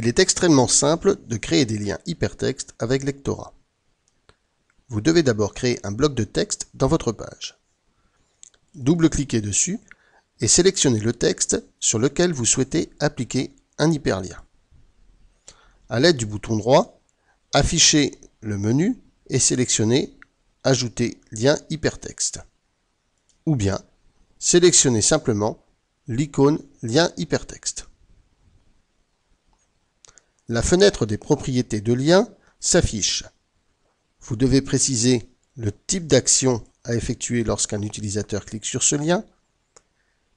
Il est extrêmement simple de créer des liens hypertextes avec Lectora. Vous devez d'abord créer un bloc de texte dans votre page. Double-cliquez dessus et sélectionnez le texte sur lequel vous souhaitez appliquer un hyperlien. À l'aide du bouton droit, affichez le menu et sélectionnez Ajouter lien hypertexte. Ou bien, sélectionnez simplement l'icône lien hypertexte la fenêtre des propriétés de lien s'affiche. Vous devez préciser le type d'action à effectuer lorsqu'un utilisateur clique sur ce lien.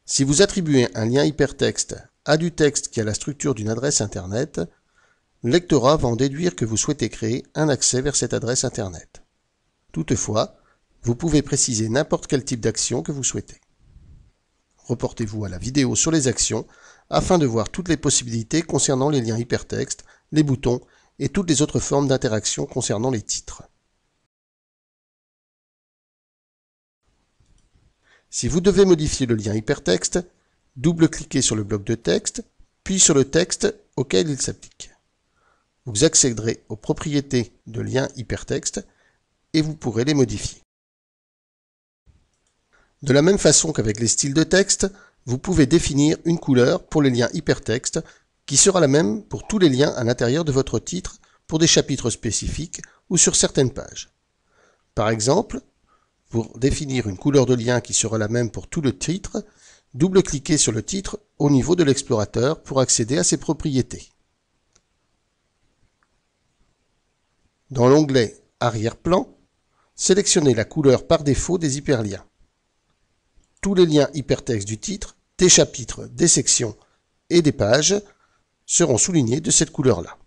Si vous attribuez un lien hypertexte à du texte qui a la structure d'une adresse Internet, le lectorat va en déduire que vous souhaitez créer un accès vers cette adresse Internet. Toutefois, vous pouvez préciser n'importe quel type d'action que vous souhaitez. Reportez-vous à la vidéo sur les actions afin de voir toutes les possibilités concernant les liens hypertextes, les boutons et toutes les autres formes d'interaction concernant les titres. Si vous devez modifier le lien hypertexte, double-cliquez sur le bloc de texte, puis sur le texte auquel il s'applique. Vous accéderez aux propriétés de liens hypertexte et vous pourrez les modifier. De la même façon qu'avec les styles de texte, vous pouvez définir une couleur pour les liens hypertexte qui sera la même pour tous les liens à l'intérieur de votre titre pour des chapitres spécifiques ou sur certaines pages. Par exemple, pour définir une couleur de lien qui sera la même pour tout le titre, double-cliquez sur le titre au niveau de l'explorateur pour accéder à ses propriétés. Dans l'onglet Arrière-plan, sélectionnez la couleur par défaut des hyperliens tous les liens hypertextes du titre, des chapitres, des sections et des pages seront soulignés de cette couleur-là.